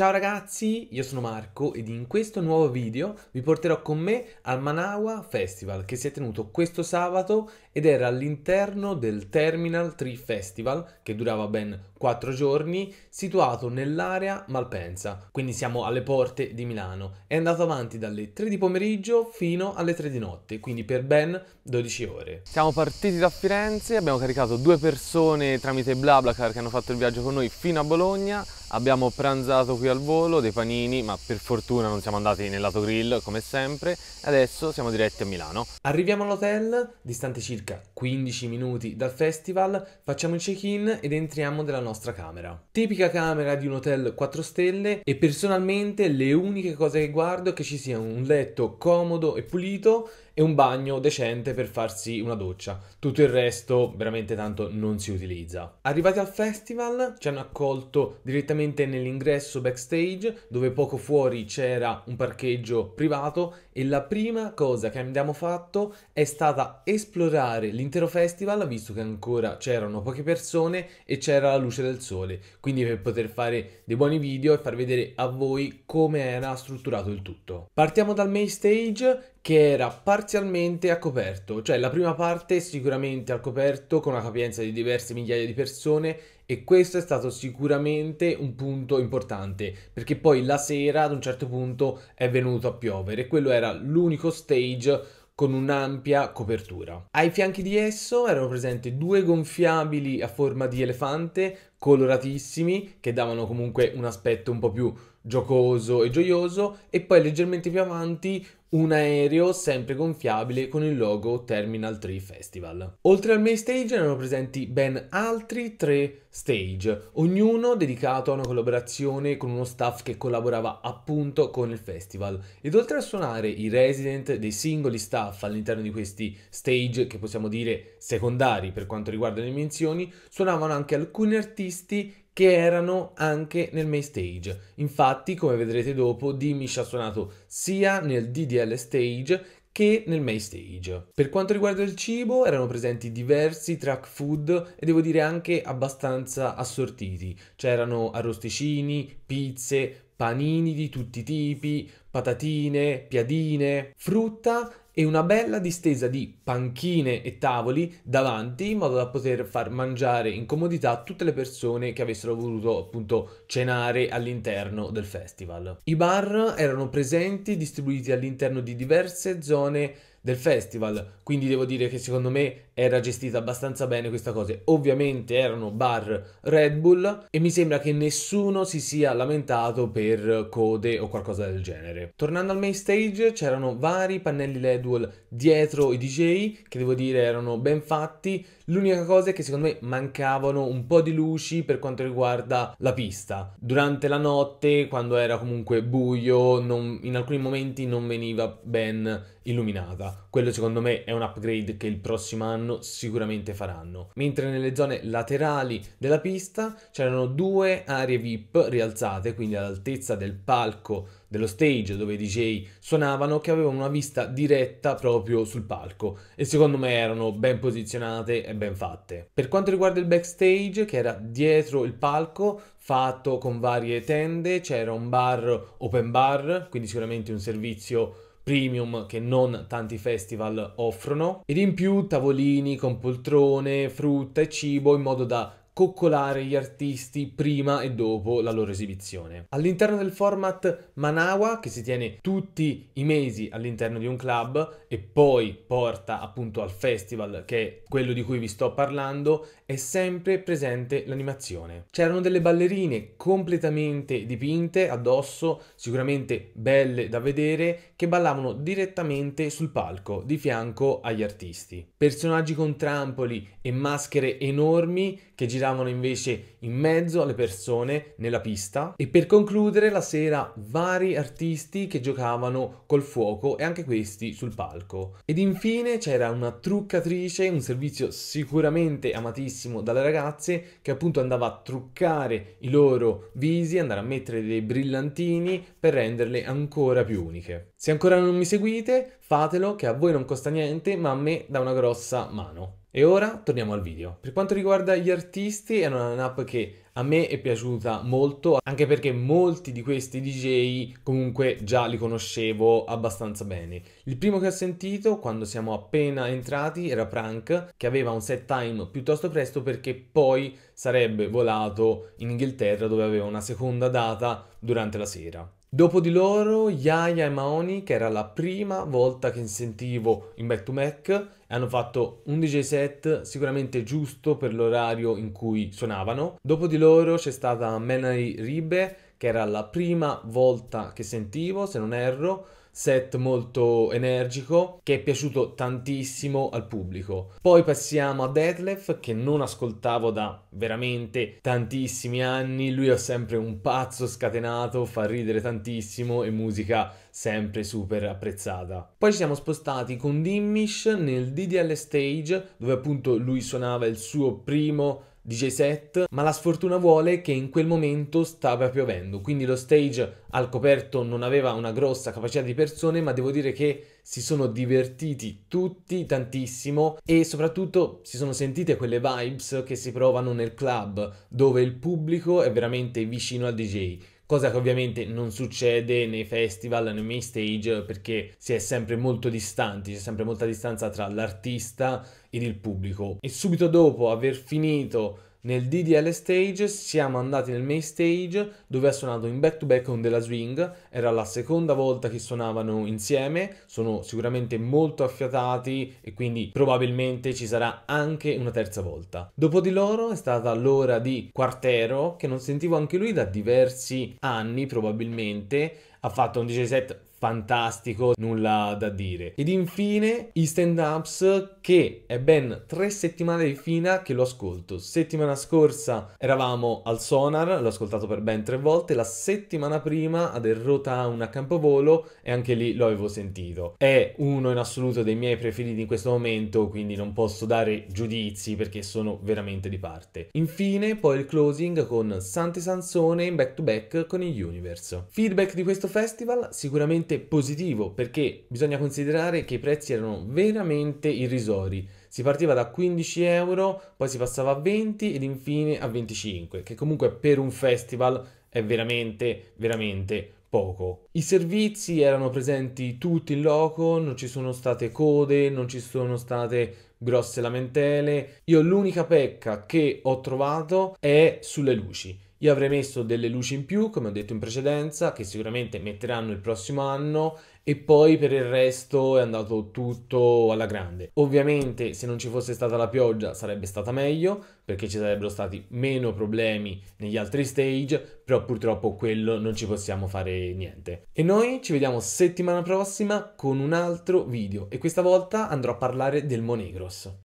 Ciao ragazzi, io sono Marco ed in questo nuovo video vi porterò con me al Manawa Festival che si è tenuto questo sabato ed era all'interno del Terminal 3 Festival che durava ben 4 giorni situato nell'area Malpensa, quindi siamo alle porte di Milano. È andato avanti dalle 3 di pomeriggio fino alle 3 di notte, quindi per ben 12 ore. Siamo partiti da Firenze, abbiamo caricato due persone tramite BlaBlaCar che hanno fatto il viaggio con noi fino a Bologna Abbiamo pranzato qui al volo dei panini, ma per fortuna non siamo andati nel lato grill come sempre. Adesso siamo diretti a Milano. Arriviamo all'hotel, distante circa 15 minuti dal festival, facciamo il check-in ed entriamo nella nostra camera. Tipica camera di un hotel 4 stelle e personalmente le uniche cose che guardo è che ci sia un letto comodo e pulito e un bagno decente per farsi una doccia. Tutto il resto veramente tanto non si utilizza. Arrivati al festival ci hanno accolto direttamente nell'ingresso backstage dove poco fuori c'era un parcheggio privato e la prima cosa che abbiamo fatto è stata esplorare l'intero festival visto che ancora c'erano poche persone e c'era la luce del sole, quindi per poter fare dei buoni video e far vedere a voi come era strutturato il tutto. Partiamo dal main stage che era parzialmente parzialmente ha coperto, cioè la prima parte sicuramente al coperto con la capienza di diverse migliaia di persone e questo è stato sicuramente un punto importante perché poi la sera ad un certo punto è venuto a piovere e quello era l'unico stage con un'ampia copertura. Ai fianchi di esso erano presenti due gonfiabili a forma di elefante coloratissimi che davano comunque un aspetto un po' più giocoso e gioioso e poi leggermente più avanti un aereo sempre gonfiabile con il logo Terminal 3 Festival. Oltre al main stage erano presenti ben altri tre stage, ognuno dedicato a una collaborazione con uno staff che collaborava appunto con il festival. Ed oltre a suonare i resident dei singoli staff all'interno di questi stage, che possiamo dire secondari per quanto riguarda le menzioni, suonavano anche alcuni artisti che erano anche nel main stage. Infatti, come vedrete dopo, Dimish ha suonato sia nel DDL stage che nel main stage. Per quanto riguarda il cibo, erano presenti diversi track food e devo dire anche abbastanza assortiti. C'erano arrosticini, pizze, panini di tutti i tipi, patatine, piadine, frutta e una bella distesa di panchine e tavoli davanti in modo da poter far mangiare in comodità tutte le persone che avessero voluto appunto cenare all'interno del festival. I bar erano presenti distribuiti all'interno di diverse zone del festival, quindi devo dire che secondo me era gestita abbastanza bene questa cosa. Ovviamente erano bar Red Bull e mi sembra che nessuno si sia lamentato per code o qualcosa del genere vedere. Tornando al main stage c'erano vari pannelli LED wall dietro i DJ che devo dire erano ben fatti. L'unica cosa è che secondo me mancavano un po' di luci per quanto riguarda la pista. Durante la notte, quando era comunque buio, non, in alcuni momenti non veniva ben illuminata. Quello secondo me è un upgrade che il prossimo anno sicuramente faranno. Mentre nelle zone laterali della pista c'erano due aree VIP rialzate, quindi all'altezza del palco dello stage dove i DJ suonavano che avevano una vista diretta proprio sul palco e secondo me erano ben posizionate e ben fatte. Per quanto riguarda il backstage che era dietro il palco fatto con varie tende, c'era un bar open bar, quindi sicuramente un servizio premium che non tanti festival offrono ed in più tavolini con poltrone, frutta e cibo in modo da coccolare gli artisti prima e dopo la loro esibizione. All'interno del format Manawa, che si tiene tutti i mesi all'interno di un club e poi porta appunto al festival, che è quello di cui vi sto parlando, è sempre presente l'animazione. C'erano delle ballerine completamente dipinte addosso, sicuramente belle da vedere, che ballavano direttamente sul palco, di fianco agli artisti. Personaggi con trampoli e maschere enormi che giravano andiamo invece in mezzo alle persone nella pista e per concludere la sera vari artisti che giocavano col fuoco e anche questi sul palco. Ed infine c'era una truccatrice, un servizio sicuramente amatissimo dalle ragazze che appunto andava a truccare i loro visi, andare a mettere dei brillantini per renderle ancora più uniche. Se ancora non mi seguite, fatelo che a voi non costa niente, ma a me dà una grossa mano. E ora torniamo al video. Per quanto riguarda gli artisti, è un'app che a me è piaciuta molto, anche perché molti di questi DJ comunque già li conoscevo abbastanza bene. Il primo che ho sentito quando siamo appena entrati era Prank, che aveva un set time piuttosto presto perché poi sarebbe volato in Inghilterra dove aveva una seconda data durante la sera. Dopo di loro Yaya e Maoni, che era la prima volta che sentivo in back to back, hanno fatto un DJ set sicuramente giusto per l'orario in cui suonavano. Dopo di loro c'è stata Menai Ribe, che era la prima volta che sentivo, se non erro, set molto energico che è piaciuto tantissimo al pubblico. Poi passiamo a Detlef che non ascoltavo da veramente tantissimi anni, lui è sempre un pazzo scatenato, fa ridere tantissimo e musica sempre super apprezzata. Poi ci siamo spostati con Dimmish nel DDL stage dove appunto lui suonava il suo primo DJ set, ma la sfortuna vuole che in quel momento stava piovendo, quindi lo stage al coperto non aveva una grossa capacità di persone, ma devo dire che si sono divertiti tutti tantissimo e soprattutto si sono sentite quelle vibes che si provano nel club, dove il pubblico è veramente vicino al DJ cosa che ovviamente non succede nei festival, nei main stage, perché si è sempre molto distanti, c'è sempre molta distanza tra l'artista ed il pubblico. E subito dopo aver finito nel DDL stage siamo andati nel main stage dove ha suonato in back to back con della swing, era la seconda volta che suonavano insieme, sono sicuramente molto affiatati e quindi probabilmente ci sarà anche una terza volta. Dopo di loro è stata l'ora di Quartero che non sentivo anche lui da diversi anni probabilmente, ha fatto un DJ set fantastico, nulla da dire. Ed infine i stand ups che è ben tre settimane di fina che lo ascolto. Settimana scorsa eravamo al Sonar, l'ho ascoltato per ben tre volte, la settimana prima ad Errotown a Campovolo e anche lì lo avevo sentito. È uno in assoluto dei miei preferiti in questo momento, quindi non posso dare giudizi perché sono veramente di parte. Infine poi il closing con Sante Sansone in back to back con il Universe. Feedback di questo festival sicuramente sicuramente positivo perché bisogna considerare che i prezzi erano veramente irrisori. Si partiva da 15 euro, poi si passava a 20 ed infine a 25, che comunque per un festival è veramente, veramente poco. I servizi erano presenti tutti in loco, non ci sono state code, non ci sono state grosse lamentele. Io l'unica pecca che ho trovato è sulle luci io avrei messo delle luci in più, come ho detto in precedenza, che sicuramente metteranno il prossimo anno e poi per il resto è andato tutto alla grande. Ovviamente se non ci fosse stata la pioggia sarebbe stata meglio perché ci sarebbero stati meno problemi negli altri stage, però purtroppo quello non ci possiamo fare niente. E noi ci vediamo settimana prossima con un altro video e questa volta andrò a parlare del Monegros.